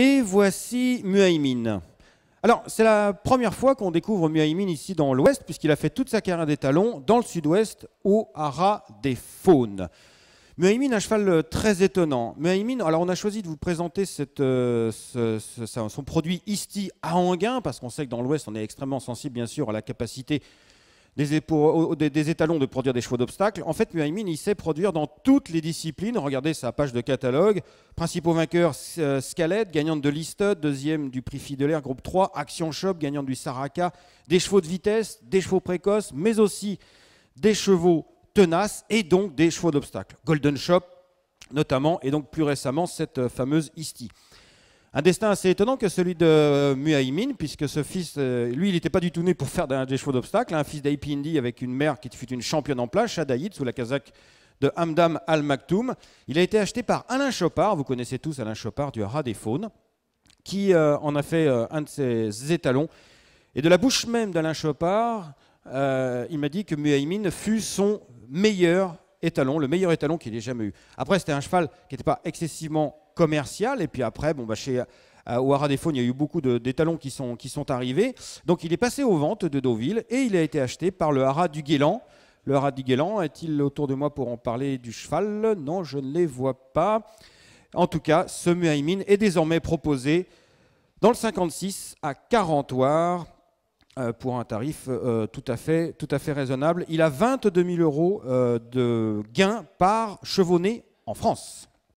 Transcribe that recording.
Et voici Muaymin. Alors, c'est la première fois qu'on découvre Muaymin ici dans l'Ouest, puisqu'il a fait toute sa carrière d'étalon dans le Sud-Ouest, au haras des faunes. Muaymin, un cheval euh, très étonnant. Muaymin, alors on a choisi de vous présenter euh, son produit Isti à Anguin, parce qu'on sait que dans l'Ouest, on est extrêmement sensible, bien sûr, à la capacité des, étalons de produire des chevaux d'obstacles. En fait, Muaymin, il sait produire dans toutes les disciplines. Regardez sa page de catalogue. Principaux vainqueurs, euh, Scalette, gagnante de l'Istud, deuxième du prix Fidelaire, groupe 3, Action Shop, gagnante du Saraka, des chevaux de vitesse, des chevaux précoces, mais aussi des chevaux tenaces et donc des chevaux d'obstacles. Golden Shop, notamment, et donc plus récemment, cette euh, fameuse ISTI. Un destin assez étonnant que celui de Muaymin, puisque ce fils, euh, lui, il n'était pas du tout né pour faire des chevaux d'obstacle, un fils d'Aipindi avec une mère qui fut une championne en plage, Shadaïd, sous la casaque de Hamdam Al-Maktoum. Il a été acheté par Alain Chopard, vous connaissez tous Alain Chopard du Haras des Faunes, qui euh, en a fait euh, un de ses étalons. Et de la bouche même d'Alain Chopard, il m'a dit que Muaymin fut son meilleur étalon, le meilleur étalon qu'il ait jamais eu. Après, c'était un cheval qui n'était pas excessivement commercial. Et puis après, bon, bah, chez euh, au défaut il y a eu beaucoup d'étalons qui sont, qui sont arrivés. Donc il est passé aux ventes de Deauville et il a été acheté par le haras du Guélan. Le haras du Guélan, est-il autour de moi pour en parler du cheval Non, je ne les vois pas. En tout cas, ce Muhaïmin est désormais proposé dans le 56 à 40 euh, pour un tarif euh, tout, à fait, tout à fait raisonnable. Il a 22 000 euros de gains par chevonné en France.